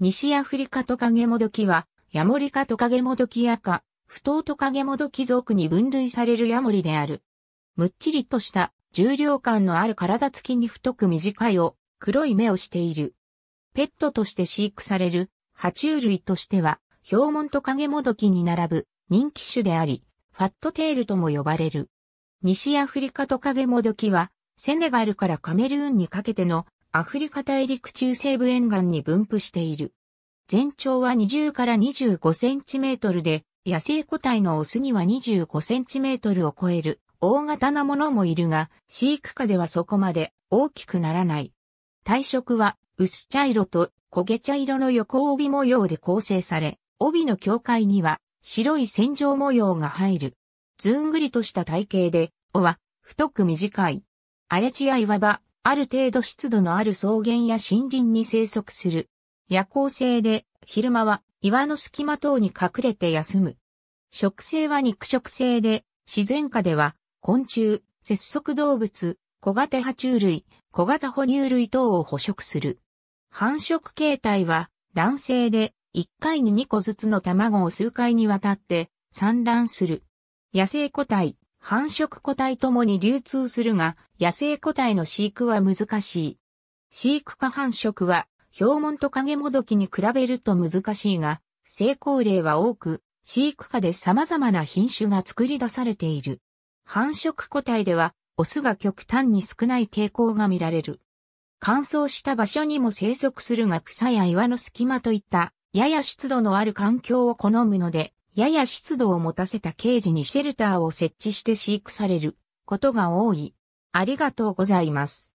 西アフリカトカゲモドキは、ヤモリカトカゲモドキやか、不当トカゲモドキ属に分類されるヤモリである。むっちりとした重量感のある体つきに太く短いを黒い目をしている。ペットとして飼育される爬虫類としては、ヒョウモントカゲモドキに並ぶ人気種であり、ファットテールとも呼ばれる。西アフリカトカゲモドキは、セネガルからカメルーンにかけてのアフリカ大陸中西部沿岸に分布している。全長は20から25センチメートルで、野生個体のオスには25センチメートルを超える大型なものもいるが、飼育下ではそこまで大きくならない。体色は薄茶色と焦げ茶色の横帯模様で構成され、帯の境界には白い線状模様が入る。ずんぐりとした体型で、尾は太く短い。荒れ地や岩場、ある程度湿度のある草原や森林に生息する。夜行性で、昼間は岩の隙間等に隠れて休む。食性は肉食性で、自然下では、昆虫、節足動物、小型爬虫類、小型哺乳類等を捕食する。繁殖形態は、卵性で、1回に2個ずつの卵を数回にわたって、産卵する。野生個体、繁殖個体ともに流通するが、野生個体の飼育は難しい。飼育下繁殖は、標本と影もどきに比べると難しいが、成功例は多く、飼育下で様々な品種が作り出されている。繁殖個体では、オスが極端に少ない傾向が見られる。乾燥した場所にも生息するが草や岩の隙間といった、やや湿度のある環境を好むので、やや湿度を持たせたケージにシェルターを設置して飼育されることが多い。ありがとうございます。